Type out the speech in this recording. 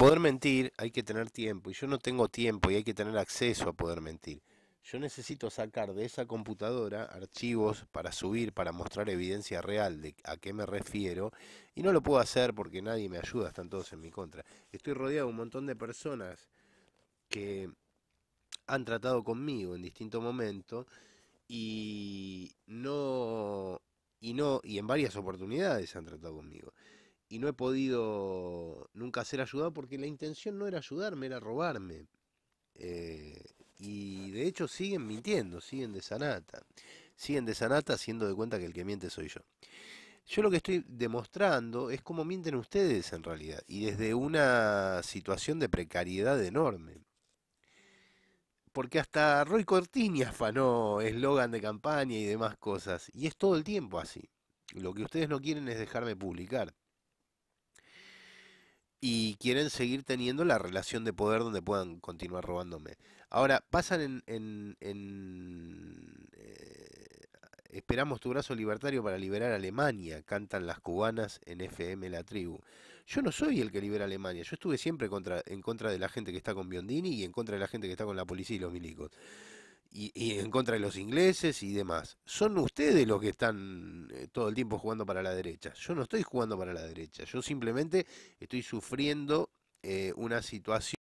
poder mentir hay que tener tiempo y yo no tengo tiempo y hay que tener acceso a poder mentir. Yo necesito sacar de esa computadora archivos para subir, para mostrar evidencia real de a qué me refiero y no lo puedo hacer porque nadie me ayuda, están todos en mi contra. Estoy rodeado de un montón de personas que han tratado conmigo en distintos momentos y no y no y en varias oportunidades han tratado conmigo y no he podido nunca ser ayudado porque la intención no era ayudarme, era robarme. Eh, y de hecho siguen mintiendo, siguen de sanata. Siguen de sanata haciendo de cuenta que el que miente soy yo. Yo lo que estoy demostrando es cómo mienten ustedes en realidad, y desde una situación de precariedad enorme. Porque hasta Roy Cortini afanó eslogan de campaña y demás cosas, y es todo el tiempo así. Lo que ustedes no quieren es dejarme publicar y quieren seguir teniendo la relación de poder donde puedan continuar robándome. Ahora, pasan en... Eh, esperamos tu brazo libertario para liberar Alemania, cantan las cubanas en FM La Tribu. Yo no soy el que libera Alemania, yo estuve siempre contra, en contra de la gente que está con Biondini y en contra de la gente que está con la policía y los milicos y, en contra de los ingleses y demás. Son ustedes los que están eh, todo el tiempo jugando para la derecha. Yo no estoy jugando para la derecha, yo simplemente estoy sufriendo eh, una situación.